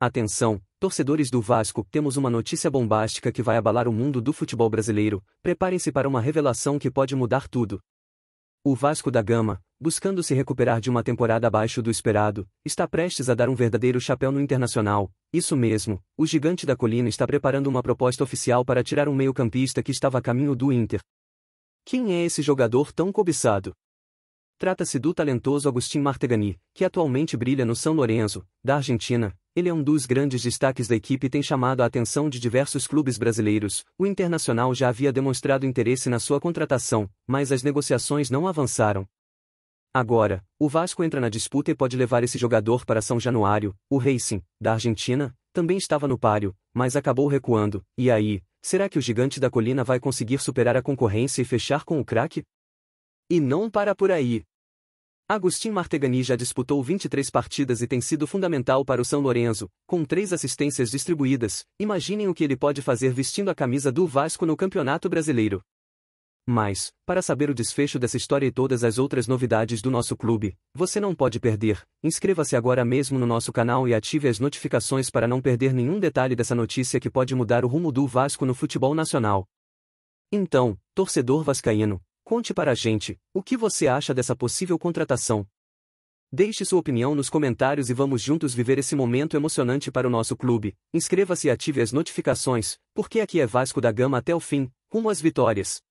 Atenção, torcedores do Vasco, temos uma notícia bombástica que vai abalar o mundo do futebol brasileiro. Preparem-se para uma revelação que pode mudar tudo. O Vasco da Gama, buscando se recuperar de uma temporada abaixo do esperado, está prestes a dar um verdadeiro chapéu no Internacional. Isso mesmo, o gigante da colina está preparando uma proposta oficial para tirar um meio-campista que estava a caminho do Inter. Quem é esse jogador tão cobiçado? Trata-se do talentoso Agustin Martegani, que atualmente brilha no São Lourenço, da Argentina, ele é um dos grandes destaques da equipe e tem chamado a atenção de diversos clubes brasileiros. O Internacional já havia demonstrado interesse na sua contratação, mas as negociações não avançaram. Agora, o Vasco entra na disputa e pode levar esse jogador para São Januário. O Racing, da Argentina, também estava no páreo, mas acabou recuando. E aí, será que o gigante da colina vai conseguir superar a concorrência e fechar com o craque? E não para por aí. Agustin Martegani já disputou 23 partidas e tem sido fundamental para o São Lourenço, com três assistências distribuídas. Imaginem o que ele pode fazer vestindo a camisa do Vasco no Campeonato Brasileiro. Mas, para saber o desfecho dessa história e todas as outras novidades do nosso clube, você não pode perder. Inscreva-se agora mesmo no nosso canal e ative as notificações para não perder nenhum detalhe dessa notícia que pode mudar o rumo do Vasco no futebol nacional. Então, torcedor vascaíno, Conte para a gente, o que você acha dessa possível contratação? Deixe sua opinião nos comentários e vamos juntos viver esse momento emocionante para o nosso clube. Inscreva-se e ative as notificações, porque aqui é Vasco da Gama até o fim, rumo às vitórias.